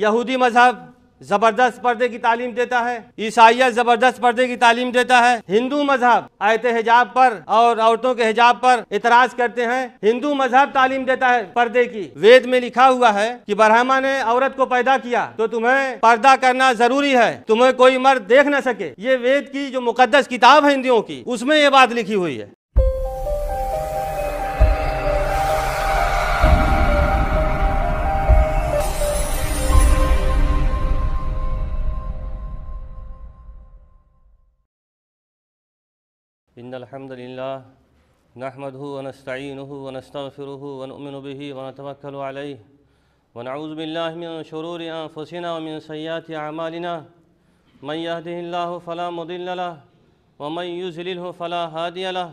यहूदी मजहब ज़बरदस्त पर्दे की तालीम देता है ईसाइया ज़बरदस्त पर्दे की तालीम देता है हिंदू मजहब आयत हिजाब पर और औरतों के हिजाब पर इतराज करते हैं हिंदू मजहब तालीम देता है पर्दे की वेद में लिखा हुआ है कि बरहमा ने औरत को पैदा किया तो तुम्हें पर्दा करना जरूरी है तुम्हें कोई मर्द देख ना सके ये वेद की जो मुकदस किताब है हिंदुओं की उसमें ये बात लिखी हुई है إن الحمد لله نحمده ونستعينه ونستغفره ونؤمن به ونتوكل عليه ونعوذ بالله من شرور أنفسنا ومن سيئات أعمالنا من يهده الله فلا مضل له ومن يزلله فلا هادي له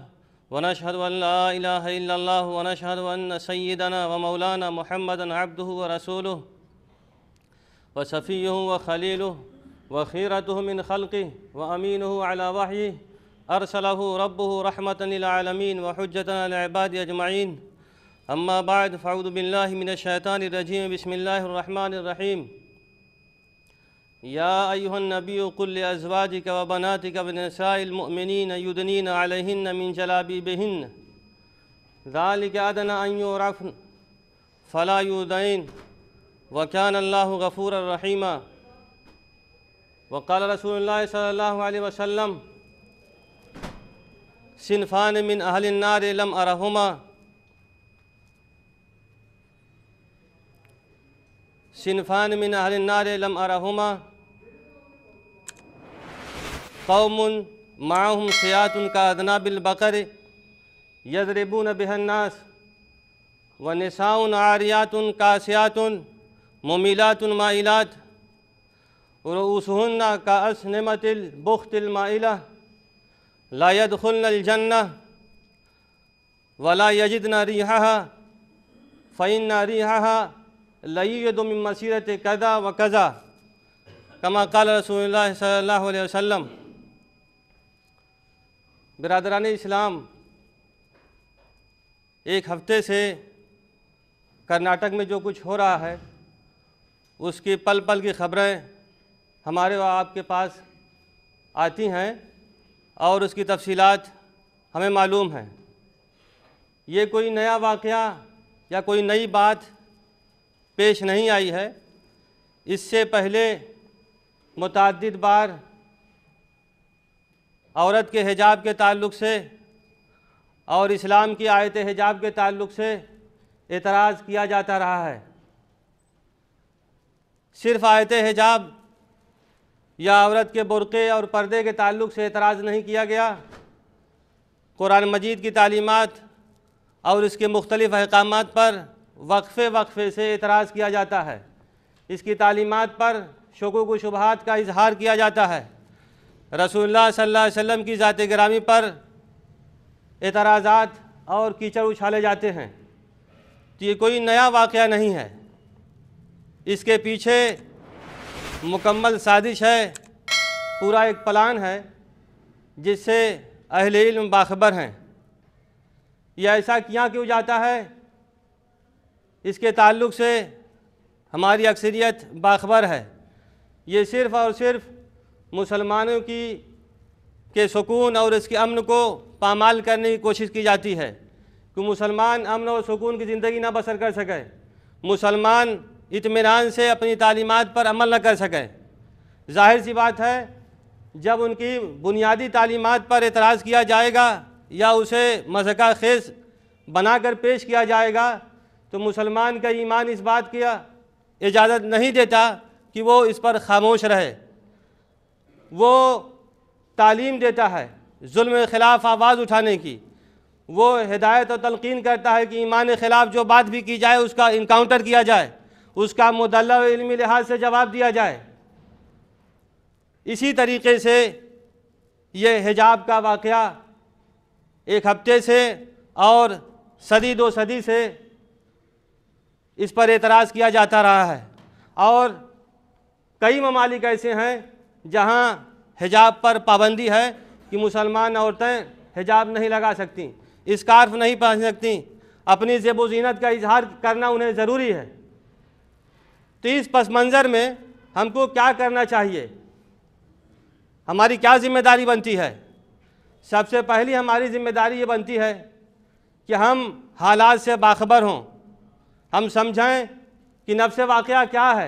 ونشهد أن لا إله إلا الله ونشهد أن سيدنا ومولانا محمدا عبده ورسوله وسفيه وخليله وخيرته من خلقه وأمينه على وحيه أرسله ربه رحمة للعالمين وحجة للعباد أجمعين أما بعد فأعوذ بالله من الشيطان الرجيم بسم الله الرحمن الرحيم يا أيها النبي قل لأزواجك وبناتك ونساء المؤمنين يدنين عليهن من جلابيبهن ذلك أدنى أن يعرفن فلا يؤذين وكان الله غفورا رحيما وقال رسول الله صلى الله عليه وسلم صنفان من أهل النار لم أرهما صنفان من أهل النار لم أرهما قوم معهم سيات كأذناب البقر يضربون بها الناس ونساء عاريات كاسيات مميلات مائلات رؤوسهن كأسنمة البخت المائلة लायदुलजन्न वला यजिद न रिहा फ़ैन न रिहा लईदम मसीरत कदा व कज़ा कमा कल रसूल सल्ला बरदरान इस्लाम एक हफ्ते से कर्नाटक में जो कुछ हो रहा है उसकी पल पल की ख़बरें हमारे व आपके पास आती हैं और उसकी तफसीत हमें मालूम है ये कोई नया वाक़ या कोई नई बात पेश नहीं आई है इससे पहले मुतद बार औरत के हिजाब के ताल्लुक़ से और इस्लाम की आयत हिजाब के ताल्लुक़ से एतराज़ किया जाता रहा है सिर्फ़ आयत हिजाब या औरत के बुरक़े और पर्दे के ताल्लुक से एतराज़ नहीं किया गया कुरान मजीद की तालीमत और इसके मुख्तलिफ़ अहकाम पर वक्फ़े वक्फ़े से एतराज़ किया जाता है इसकी तालीमत पर शकूक शुबहत का इजहार किया जाता है रसूलुल्लाह सल्लल्लाहु अलैहि वसल्लम की ज़ात ग्रामी पर एतराज़ात और कीचड़ उछाले जाते हैं तो ये कोई नया वाक़ नहीं है इसके पीछे मुकम्मल साजिश है पूरा एक प्लान है जिससे अहल इल्म बाखबर हैं यह ऐसा किया क्यों जाता है इसके ताल्लुक से हमारी अक्सरियत बाखबर है ये सिर्फ़ और सिर्फ़ मुसलमानों की के सुकून और इसके अमन को पामाल करने की कोशिश की जाती है कि मुसलमान अमन और सुकून की ज़िंदगी ना बसर कर सके मुसलमान इतमान से अपनी तालीमत पर अमल न कर सकें जाहिर सी बात है जब उनकी बुनियादी तालीमत पर एतराज़ किया जाएगा या उसे मजका खेस बनाकर पेश किया जाएगा तो मुसलमान का ईमान इस बात की इजाज़त नहीं देता कि वो इस पर खामोश रहे वो तालीम देता है जुल्म ख़िलाफ़ आवाज़ उठाने की वो हिदायत और तलकिन करता है कि ईमान ख़िलाफ़ जो बात भी की जाए उसका इनकाउंटर किया जाए उसका मुदल इलमी लिहाज से जवाब दिया जाए इसी तरीके से ये हिजाब का वाक़ एक हफ्ते से और सदी दो सदी से इस पर एतराज़ किया जाता रहा है और कई ममालिक ऐसे हैं जहाँ हिजाब पर पाबंदी है कि मुसलमान औरतें हिजाब नहीं लगा सकती इस्कार्फ नहीं पहन सकती अपनी जेबोजीनत का इजहार करना उन्हें ज़रूरी है तो इस पस मंज़र में हमको क्या करना चाहिए हमारी क्या जिम्मेदारी बनती है सबसे पहली हमारी जिम्मेदारी ये बनती है कि हम हालात से बाखबर हों हम समझें कि नफ्स वाक़ क्या है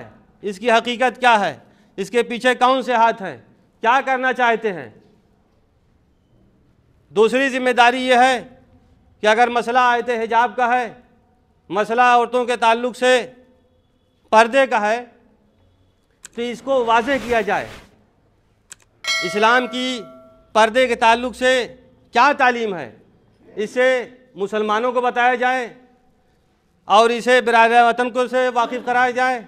इसकी हकीकत क्या है इसके पीछे कौन से हाथ हैं क्या करना चाहते हैं दूसरी जिम्मेदारी ये है कि अगर मसला आयत हिजाब का है मसला औरतों के ताल्लुक से पर्दे का है तो इसको वाजह किया जाए इस्लाम की पर्दे के ताल्लुक से क्या तालीम है इसे मुसलमानों को बताया जाए और इसे बरद वतन को से वाकिफ़ कराया जाए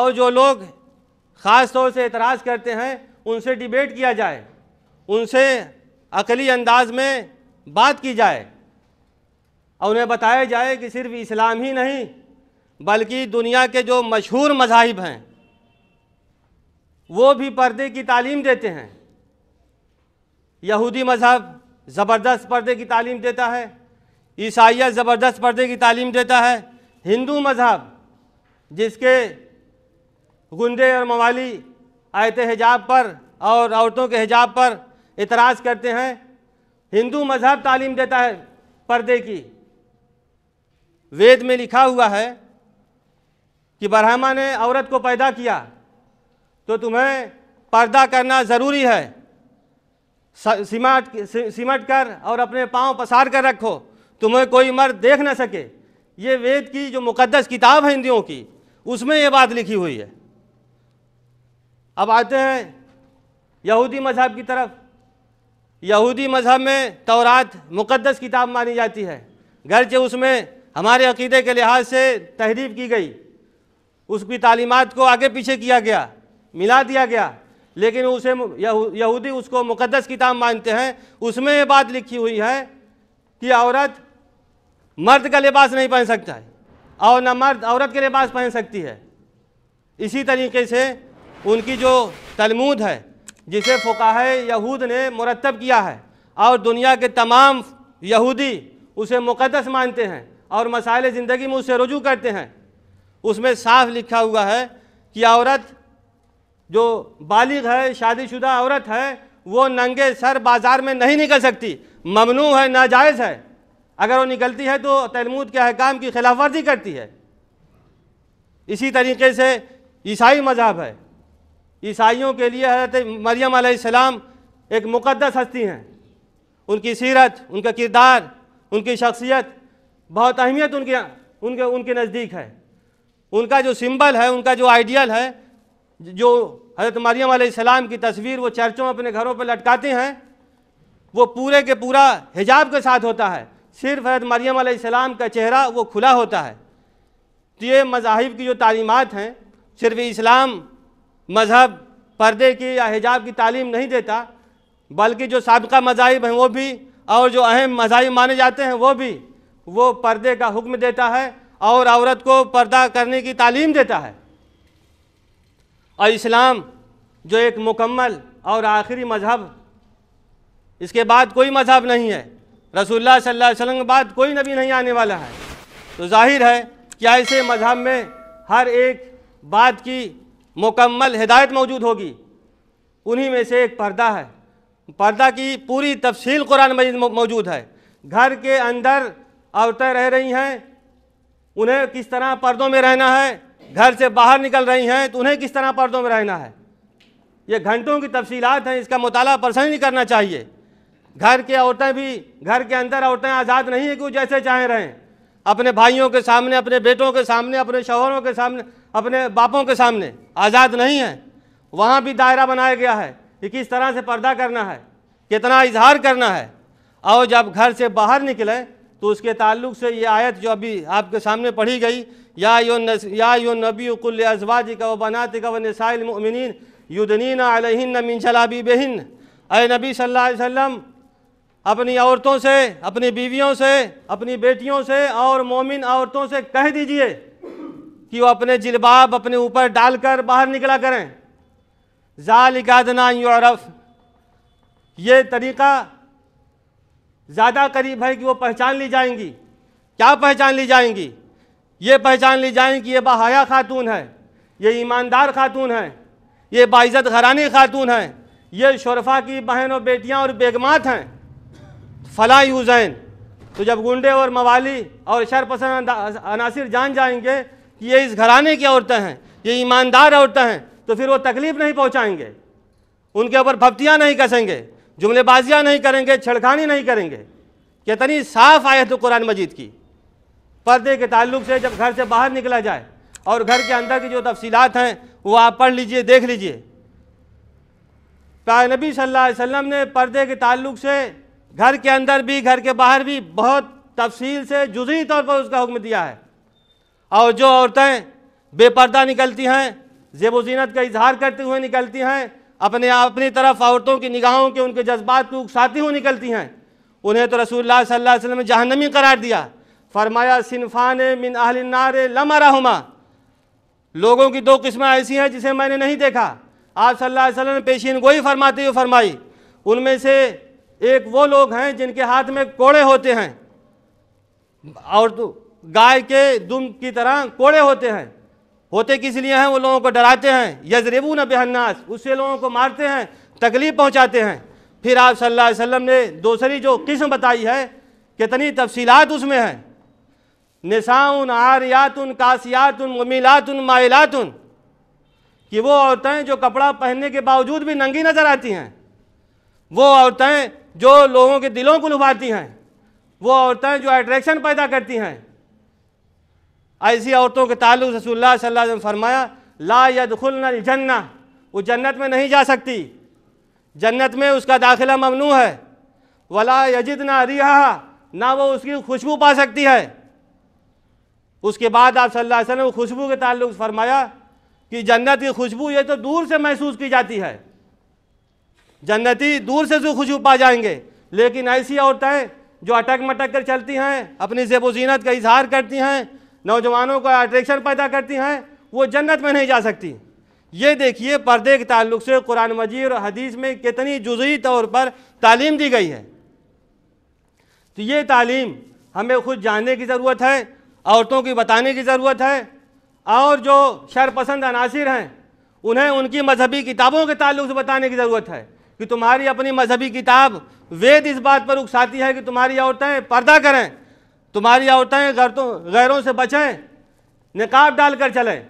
और जो लोग ख़ास तौर से एतराज़ करते हैं उनसे डिबेट किया जाए उनसे अकली अंदाज में बात की जाए और उन्हें बताया जाए कि सिर्फ इस्लाम ही नहीं बल्कि दुनिया के जो मशहूर मजाहिब हैं वो भी पर्दे की तालीम देते हैं यहूदी मज़हब ज़बरदस्त पर्दे की तालीम देता है ईसाइया ज़बरदस्त पर्दे की तालीम देता है हिंदू मज़हब जिसके गुंडे और मवाली आयत हिजाब पर और औरतों के हिजाब पर इतराज़ करते हैं हिंदू मज़हब तालीम देता है पर्दे की वेद में लिखा हुआ है कि बरहमा ने औरत को पैदा किया तो तुम्हें पर्दा करना ज़रूरी है सिमट सिमट कर और अपने पांव पसार कर रखो तुम्हें कोई मर्द देख ना सके ये वेद की जो मुकद्दस किताब है हिंदियों की उसमें ये बात लिखी हुई है अब आते हैं यहूदी मज़हब की तरफ यहूदी मज़हब में तौरात मुकद्दस किताब मानी जाती है गरचे उसमें हमारे अकीदे के लिहाज से तहरीफ की गई उसकी तालीमत को आगे पीछे किया गया मिला दिया गया लेकिन उसे यहूदी उसको मुकदस किताब मानते हैं उसमें ये बात लिखी हुई है कि औरत मर्द का लिबास नहीं पहन सकता है और न मर्द औरत के लिबास पहन सकती है इसी तरीके से उनकी जो तलमूद है जिसे फ़ुकाह यहूद ने मुरतब किया है और दुनिया के तमाम यहूदी उसे मुकदस मानते हैं और मसाइल ज़िंदगी में उसे रजू करते हैं उसमें साफ लिखा हुआ है कि औरत जो बालिग है शादीशुदा औरत है वो नंगे सर बाज़ार में नहीं निकल सकती ममनू है नाजायज़ है अगर वो निकलती है तो तलमूद के अहकाम की खिलाफ वर्जी करती है इसी तरीके से ईसाई मज़हब है ईसाइयों के लिए हजरत मरियम आसमाम एक मुक़दस हस्ती हैं उनकी सीरत उनका किरदार उनकी शख्सियत बहुत अहमियत उनके उनके उनके नज़दीक है उनका जो सिंबल है उनका जो आइडियल है जो हज़रत मरियम सलाम की तस्वीर वो चर्चों में अपने घरों पर लटकाते हैं वो पूरे के पूरा हिजाब के साथ होता है सिर्फ हजरत मरियम सलाम का चेहरा वो खुला होता है तो ये मजाहिब की जो तालीमत हैं सिर्फ इस्लाम मज़हब पर्दे की या हिजाब की तालीम नहीं देता बल्कि जो सबका मजाहब हैं वो भी और जो अहम मजाहब माने जाते हैं वो भी वो पर्दे का हुक्म देता है और औरत को पर्दा करने की तालीम देता है और इस्लाम जो एक मुकम्मल और आखिरी मज़हब इसके बाद कोई मज़हब नहीं है रसूलुल्लाह सल्लल्लाहु अलैहि वसल्लम के बाद कोई नबी नहीं आने वाला है तो जाहिर है कि ऐसे मज़हब में हर एक बात की मुकम्मल हिदायत मौजूद होगी उन्हीं में से एक पर्दा है पर्दा की पूरी तफसील कुरान मजीद मौजूद है घर के अंदर औरतें रह रही हैं उन्हें किस तरह पर्दों में रहना है घर से बाहर निकल रही हैं तो उन्हें किस तरह पर्दों में रहना है ये घंटों की तफसीलात हैं इसका मुताला पर्सन करना चाहिए घर के औरतें भी घर के अंदर औरतें आज़ाद नहीं हैं कि वो जैसे चाहे रहें अपने भाइयों के सामने अपने बेटों के सामने अपने शोहरों के सामने अपने बापों के सामने आज़ाद नहीं है वहाँ भी दायरा बनाया गया है कि किस तरह से पर्दा करना है कितना इजहार करना है और जब घर से बाहर निकलें तो उसके ताल्लुक से ये आयत जो अभी आपके सामने पढ़ी गई या यो नबी कुल अजवाज का व बनात का व नसाइलमिन युदनीन अलहिन मिन शलाबी बहन अय नबी सल्लम अपनी औरतों से अपनी बीवियों से अपनी बेटियों से और मोमिन औरतों से कह दीजिए कि वो अपने जिलबाब अपने ऊपर डालकर बाहर निकला करें जालिकादना यूरफ ये तरीक़ा ज़्यादा करीब है कि वो पहचान ली जाएंगी क्या पहचान ली जाएंगी ये पहचान ली जाएंगी कि ये बहाया खातून है ये ईमानदार खातून है ये बाइज़त घरानी खातून है ये शरफा की बहन और बेटियाँ और बेगमात हैं फ़ला हुसैन तो जब गुंडे और मवाली और शरपसंद अनासर जान जाएंगे कि ये इस घराने की औरतें हैं ये ईमानदार औरतें हैं तो फिर वो तकलीफ़ नहीं पहुँचाएँगे उनके ऊपर भप्तियाँ नहीं कसेंगे जुमलेबाजियाँ नहीं करेंगे छेड़खानी नहीं करेंगे कितनी साफ आयत है कुरान मजीद की पर्दे के ताल्लुक से जब घर से बाहर निकला जाए और घर के अंदर की जो तफसीलात हैं वो आप पढ़ लीजिए देख लीजिए नबी सल्लल्लाहु अलैहि वसल्लम ने पर्दे के ताल्लुक से घर के अंदर भी घर के बाहर भी बहुत तफसील से जुजी तौर पर उसका हुक्म दिया है और जो औरतें बेपर्दा निकलती हैं जेबोजीनत का इजहार करते हुए निकलती हैं अपने अपनी तरफ औरतों की निगाहों के उनके जज्बात को उकसाती हुई निकलती हैं उन्हें तो रसूलुल्लाह सल्लल्लाहु अलैहि वसल्लम ने जहनमी करार दिया फरमाया सिनफान मिन अहलिनार लमा हमा लोगों की दो किस्में ऐसी हैं जिसे मैंने नहीं देखा आप सल्लल्लाहु अलैहि वसल्लम ने पेशीन गोई फरमाते हुए फरमाई उनमें से एक वो लोग हैं जिनके हाथ में कोड़े होते हैं और तो गाय के दुम की तरह कोड़े होते हैं होते किस लिए हैं वो लोगों को डराते हैं यजरेबू न बेहन्नास उससे लोगों को मारते हैं तकलीफ़ पहुँचाते हैं फिर आप सल्लल्लाहु अलैहि वसल्लम ने दूसरी जो किस्म बताई है कितनी तफसीलात उसमें हैं निसाउन आरियातुन कासियातुन ममिलातुन माइलातुन कि वो औरतें जो कपड़ा पहनने के बावजूद भी नंगी नज़र आती हैं वो औरतें जो लोगों के दिलों को लुभाती हैं वो औरतें जो अट्रैक्शन पैदा करती हैं ऐसी औरतों के ताल्लुक रसूल सल्ला ने फरमाया ला खुलना जन्ना वो जन्नत में नहीं जा सकती जन्नत में उसका दाखिला ममनू है वला यजिद ना रिहा ना वो उसकी खुशबू पा सकती है उसके बाद आप सल्लल्लाहु अलैहि वसल्लम खुशबू के ताल्लुक फरमाया कि जन्नत की खुशबू ये तो दूर से महसूस की जाती है जन्नती दूर से जो खुशबू पा जाएंगे लेकिन ऐसी औरतें जो अटक मटक कर चलती हैं अपनी जेबोजीनत का इजहार करती हैं नौजवानों का अट्रैक्शन पैदा करती हैं वो जन्नत में नहीं जा सकती ये देखिए पर्दे के ताल्लुक से कुरान मजीद और हदीस में कितनी जुजी तौर पर तालीम दी गई है तो ये तालीम हमें खुद जानने की ज़रूरत है औरतों की बताने की ज़रूरत है और जो शरपसंद अनासर हैं उन्हें उनकी मजहबी किताबों के ताल्लुक से बताने की ज़रूरत है कि तुम्हारी अपनी मजहबी किताब वेद इस बात पर उकसाती है कि तुम्हारी औरतें पर्दा करें तुम्हारी औरतें तो गैरों से बचें निकाब डाल कर चलें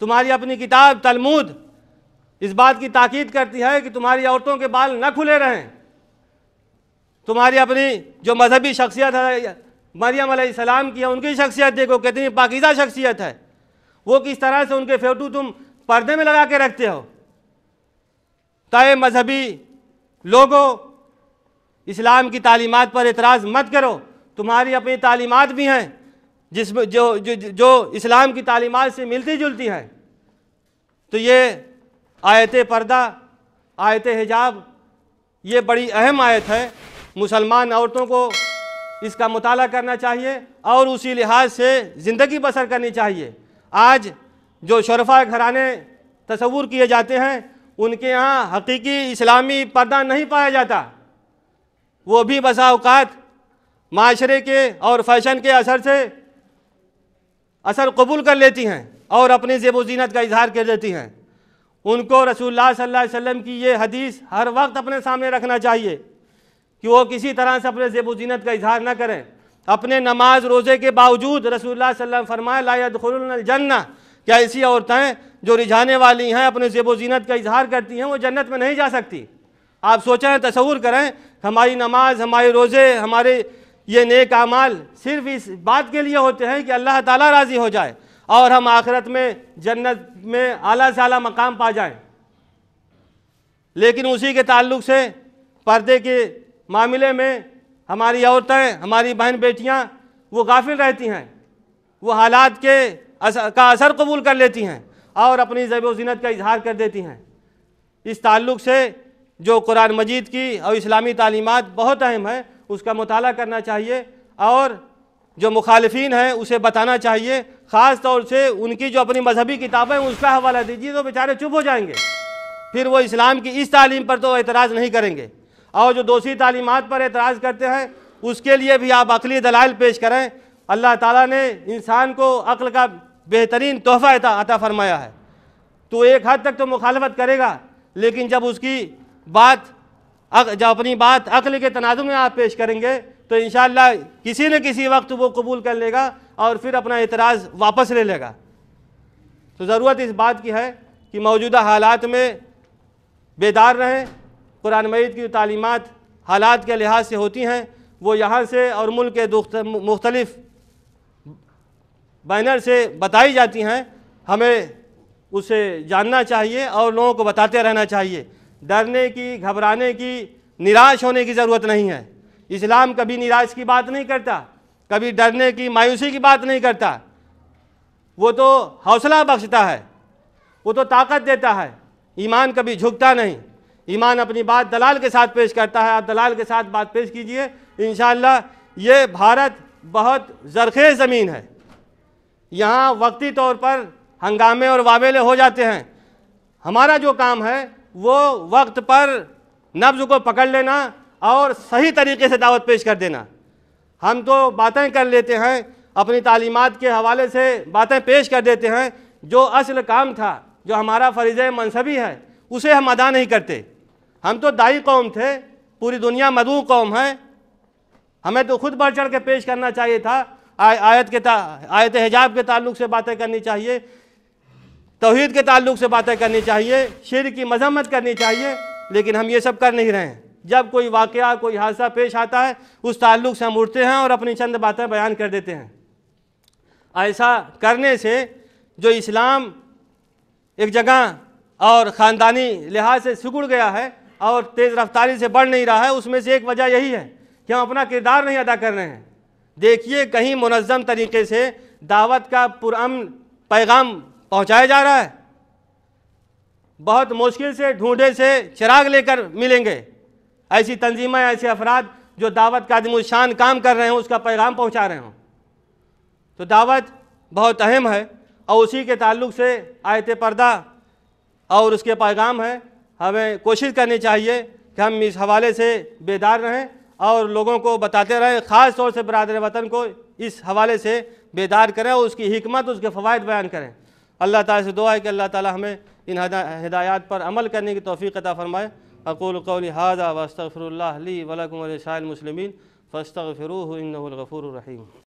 तुम्हारी अपनी किताब तलमूद इस बात की ताकीद करती है कि तुम्हारी औरतों के बाल न खुले रहें तुम्हारी अपनी जो मजहबी शख्सियत है मरियम सलाम की है उनकी शख्सियत देखो कितनी पाकिज़ा शख्सियत है वो किस तरह से उनके फोटो तुम पर्दे में लगा के रखते हो तय मजहबी लोगों इस्लाम की तालीमत पर एतराज़ मत करो तुम्हारी अपनी तालीमत भी हैं जिसमें जो जो जो इस्लाम की तालीमत से मिलती जुलती हैं तो ये आयत पर्दा आयत हिजाब ये बड़ी अहम आयत है मुसलमान औरतों को इसका मताल करना चाहिए और उसी लिहाज से ज़िंदगी बसर करनी चाहिए आज जो शरफा घराने तस्वूर किए जाते हैं उनके यहाँ हकीकी इस्लामी पर्दा नहीं पाया जाता वो भी बसा अवकात माशरे के और फैशन के असर से असर कबूल कर लेती हैं और अपनी जेब जीनत का इजहार कर लेती हैं उनको रसूलुल्लाह सल्लल्लाहु अलैहि वसल्लम की ये हदीस हर वक्त अपने सामने रखना चाहिए कि वो किसी तरह से अपने जेब जीनत का इजहार ना करें अपने नमाज रोज़े के बावजूद रसूलुल्लाह सल्लल्लाहु अलैहि वसल्लम फरमाए क्या ऐसी औरतें जो रिझाने वाली हैं अपने जेब जीनत का इजहार करती हैं वो जन्नत में नहीं जा सकती आप सोचें तस्वूर करें हमारी नमाज हमारे रोज़े हमारे ये नेक अमाल सिर्फ इस बात के लिए होते हैं कि अल्लाह ताला राज़ी हो जाए और हम आखिरत में जन्नत में आला से आला मकाम पा जाएं लेकिन उसी के ताल्लुक से पर्दे के मामले में हमारी औरतें हमारी बहन बेटियां वो गाफिल रहती हैं वो हालात के असर, का असर कबूल कर लेती हैं और अपनी जैब जीनत का इजहार कर देती हैं इस ताल्लुक से जो कुरान मजीद की और इस्लामी तालीमत बहुत अहम है उसका मताल करना चाहिए और जो मुखालफी हैं उसे बताना चाहिए ख़ास तौर से उनकी जो अपनी मजहबी किताबें उसका हवाला दीजिए तो बेचारे चुप हो जाएंगे फिर वो इस्लाम की इस तालीम पर तो एतराज़ नहीं करेंगे और जो दूसरी तालीमत पर एतराज़ करते हैं उसके लिए भी आप अकली दलाल पेश करें अल्लाह ताली ने इंसान को अक्ल का बेहतरीन तोहफ़ा अता फरमाया है तो एक हद तक तो मुखालफत करेगा लेकिन जब उसकी बात जब अपनी बात अक्ल के तनाज़ में आप पेश करेंगे तो इन किसी न किसी वक्त वो कबूल कर लेगा और फिर अपना एतराज़ वापस ले लेगा तो ज़रूरत इस बात की है कि मौजूदा हालात में बेदार रहें कुरान मईद की तालीमत हालात के लिहाज से होती हैं वो यहाँ से और मुल्क के मुख्तलिफ बैनर से बताई जाती हैं हमें उसे जानना चाहिए और लोगों को बताते रहना चाहिए डरने की घबराने की निराश होने की ज़रूरत नहीं है इस्लाम कभी निराश की बात नहीं करता कभी डरने की मायूसी की बात नहीं करता वो तो हौसला बख्शता है वो तो ताकत देता है ईमान कभी झुकता नहीं ईमान अपनी बात दलाल के साथ पेश करता है आप दलाल के साथ बात पेश कीजिए इन ये भारत बहुत जरखेज़ ज़मीन है यहाँ वक्ती तौर पर हंगामे और वावेले हो जाते हैं हमारा जो काम है वो वक्त पर नब्ज को पकड़ लेना और सही तरीके से दावत पेश कर देना हम तो बातें कर लेते हैं अपनी तालीमत के हवाले से बातें पेश कर देते हैं जो असल काम था जो हमारा फरीज़ मनसबी है उसे हम अदा नहीं करते हम तो दाई कौम थे पूरी दुनिया मदू कौम है हमें तो खुद बढ़ चढ़ के पेश करना चाहिए था आ, आयत के आयत हिजाब के ताल्लुक से बातें करनी चाहिए तोहहीद के ताल्लुक से बातें करनी चाहिए शेर की मजम्मत करनी चाहिए लेकिन हम ये सब कर नहीं रहे हैं जब कोई वाक़ कोई हादसा पेश आता है उस ताल्लुक से हम उठते हैं और अपनी चंद बातें बयान कर देते हैं ऐसा करने से जो इस्लाम एक जगह और ख़ानदानी लिहाज से सिकुड़ गया है और तेज़ रफ्तारी से बढ़ नहीं रहा है उसमें से एक वजह यही है कि हम अपना किरदार नहीं अदा कर रहे हैं देखिए कहीं मुनज़म तरीके से दावत का पुरम पैगाम पहुंचाया जा रहा है बहुत मुश्किल से ढूंढे से चिराग लेकर मिलेंगे ऐसी तंजीमें ऐसे अफराद जो दावत का आदमुशान काम कर रहे हों उसका पैगाम पहुंचा रहे हों तो दावत बहुत अहम है और उसी के ताल्लुक से आयत पर्दा और उसके पैगाम हैं हमें कोशिश करनी चाहिए कि हम इस हवाले से बेदार रहें और लोगों को बताते रहें ख़ास तौर से बरदर वतन को इस हवाले से बेदार करें और उसकी हमत उसके फ़वाद बयान करें अल्लाह ताली से दुआ है कि अल्लाह ताला हमें इन हिदायत पर अमल करने की तोफ़ी अता फ़रमाए अकूल कौली हादा वस्तफ़रल वलकम शाह मुसलमिन फ़स्तफ़रू इन रहीम